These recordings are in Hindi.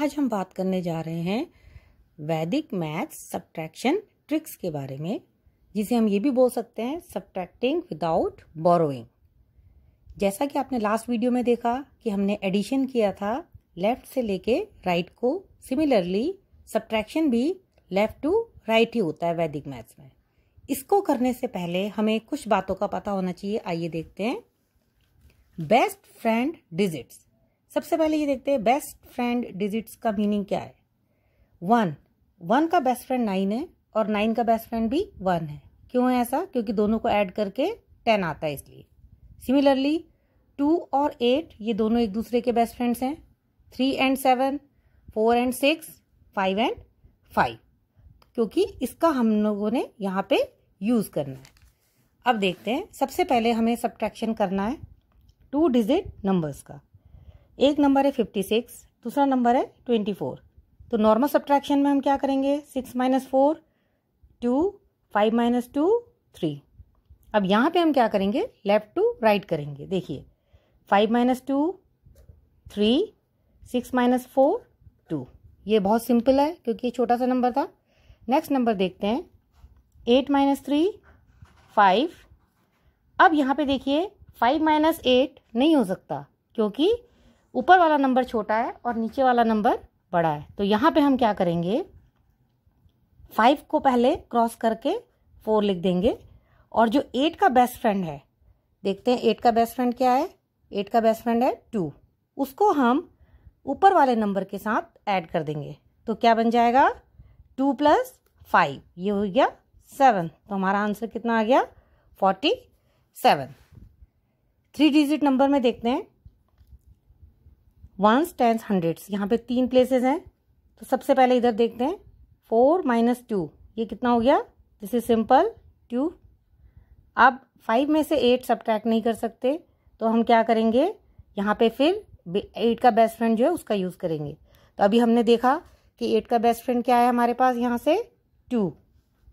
आज हम बात करने जा रहे हैं वैदिक मैथ्स सब्ट्रैक्शन ट्रिक्स के बारे में जिसे हम ये भी बोल सकते हैं सब्ट्रैक्टिंग विदाउट बोरोइंग जैसा कि आपने लास्ट वीडियो में देखा कि हमने एडिशन किया था लेफ्ट से लेके राइट को सिमिलरली सब्ट्रैक्शन भी लेफ्ट टू राइट ही होता है वैदिक मैथ्स में इसको करने से पहले हमें कुछ बातों का पता होना चाहिए आइए देखते हैं बेस्ट फ्रेंड डिजिट्स सबसे पहले ये देखते हैं बेस्ट फ्रेंड डिजिट्स का मीनिंग क्या है वन वन का बेस्ट फ्रेंड नाइन है और नाइन का बेस्ट फ्रेंड भी वन है क्यों है ऐसा क्योंकि दोनों को ऐड करके टेन आता है इसलिए सिमिलरली टू और एट ये दोनों एक दूसरे के बेस्ट फ्रेंड्स हैं three and seven four and six five and five क्योंकि इसका हम लोगों ने यहाँ पे यूज़ करना है अब देखते हैं सबसे पहले हमें सब्ट्रैक्शन करना है टू डिजिट नंबर्स का एक नंबर है फिफ्टी सिक्स दूसरा नंबर है ट्वेंटी फोर तो नॉर्मल सब्ट्रैक्शन में हम क्या करेंगे six minus four two five minus two three अब यहाँ पे हम क्या करेंगे लेफ़्ट टू राइट करेंगे देखिए five minus two three six minus four two ये बहुत सिंपल है क्योंकि ये छोटा सा नंबर था नेक्स्ट नंबर देखते हैं एट माइनस थ्री फाइव अब यहाँ पे देखिए फाइव माइनस एट नहीं हो सकता क्योंकि ऊपर वाला नंबर छोटा है और नीचे वाला नंबर बड़ा है तो यहाँ पे हम क्या करेंगे फाइव को पहले क्रॉस करके फोर लिख देंगे और जो एट का बेस्ट फ्रेंड है देखते हैं एट का बेस्ट फ्रेंड क्या है एट का बेस्ट फ्रेंड है टू उसको हम ऊपर वाले नंबर के साथ ऐड कर देंगे तो क्या बन जाएगा टू प्लस फाइव ये हो गया सेवन तो हमारा आंसर कितना आ गया forty seven three digit number में देखते हैं वंस टेंस हंड्रेड्स यहाँ पे तीन प्लेसेस हैं तो सबसे पहले इधर देखते हैं फोर माइनस टू ये कितना हो गया दिस इज सिंपल टू अब फाइव में से एट सब्ट्रैक्ट नहीं कर सकते तो हम क्या करेंगे यहाँ पे फिर एट का बेस्ट फ्रेंड जो है उसका यूज़ करेंगे तो अभी हमने देखा कि एट का बेस्ट फ्रेंड क्या है हमारे पास यहाँ से टू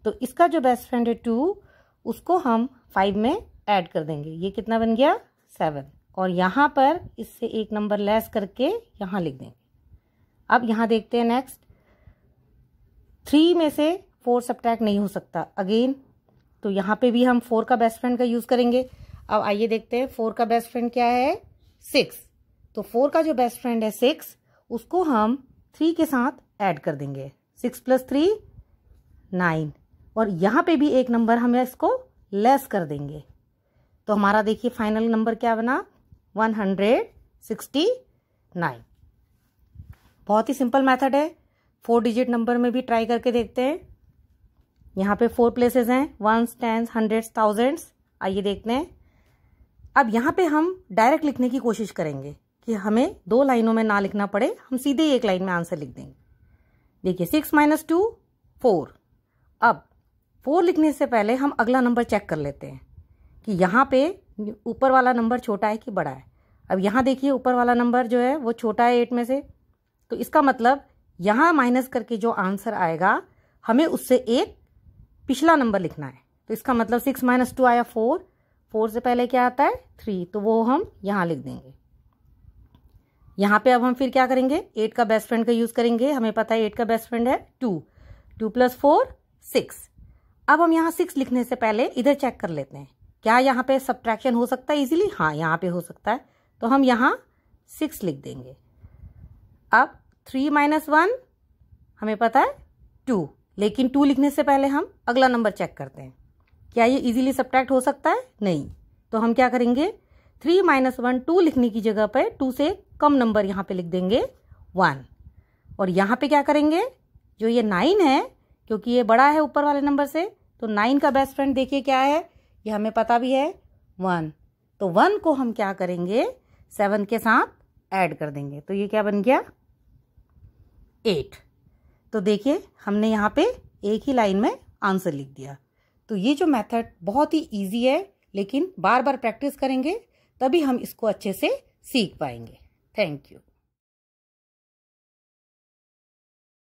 तो इसका जो बेस्ट फ्रेंड है टू उसको हम फाइव में ऐड कर देंगे ये कितना बन गया सेवन और यहाँ पर इससे एक नंबर लेस करके यहाँ लिख देंगे अब यहाँ देखते हैं नेक्स्ट थ्री में से फोर सब्ट्रैक्ट नहीं हो सकता अगेन तो यहाँ पे भी हम फोर का बेस्ट फ्रेंड का यूज़ करेंगे अब आइए देखते हैं फोर का बेस्ट फ्रेंड क्या है सिक्स तो फोर का जो बेस्ट फ्रेंड है सिक्स उसको हम थ्री के साथ ऐड कर देंगे सिक्स प्लस थ्री नाइन और यहाँ पे भी एक नंबर हम इसको लेस कर देंगे तो हमारा देखिए फाइनल नंबर क्या बना वन हंड्रेड सिक्सटी नाइन बहुत ही सिंपल मेथड है फोर डिजिट नंबर में भी ट्राई करके देखते हैं यहाँ पे फोर प्लेसेस हैं वंस टेंस हंड्रेड्स थाउजेंड्स आइए देखते हैं अब यहाँ पे हम डायरेक्ट लिखने की कोशिश करेंगे कि हमें दो लाइनों में ना लिखना पड़े हम सीधे एक लाइन में आंसर लिख देंगे देखिए सिक्स माइनस टू फोर अब फोर लिखने से पहले हम अगला नंबर चेक कर लेते हैं कि यहाँ पे ऊपर वाला नंबर छोटा है कि बड़ा है अब यहाँ देखिए ऊपर वाला नंबर जो है वो छोटा है एट में से तो इसका मतलब यहाँ माइनस करके जो आंसर आएगा हमें उससे एक पिछला नंबर लिखना है तो इसका मतलब सिक्स माइनस टू आया फोर फोर से पहले क्या आता है थ्री तो वो हम यहाँ लिख देंगे यहाँ पे अब हम फिर क्या करेंगे एट का बेस्ट फ्रेंड का यूज़ करेंगे हमें पता है एट का बेस्ट फ्रेंड है two two plus four six अब हम यहाँ सिक्स लिखने से पहले इधर चेक कर लेते हैं क्या यहाँ पे सब्ट्रैक्शन हो सकता है इजीली हाँ यहाँ पे हो सकता है तो हम यहाँ सिक्स लिख देंगे अब थ्री माइनस वन हमें पता है टू लेकिन टू लिखने से पहले हम अगला नंबर चेक करते हैं क्या ये इजीली सब्ट्रैक्ट हो सकता है नहीं तो हम क्या करेंगे थ्री माइनस वन टू लिखने की जगह पर टू से कम नंबर यहाँ पे लिख देंगे वन और यहाँ पे क्या करेंगे जो ये नाइन है क्योंकि ये बड़ा है ऊपर वाले नंबर से तो नाइन का बेस्ट फ्रेंड देखिए क्या है ये हमें पता भी है वन तो वन को हम क्या करेंगे सेवन के साथ ऐड कर देंगे तो ये क्या बन गया एट तो देखिए हमने यहाँ पे एक ही लाइन में आंसर लिख दिया तो ये जो मेथड बहुत ही इजी है लेकिन बार बार प्रैक्टिस करेंगे तभी हम इसको अच्छे से सीख पाएंगे थैंक यू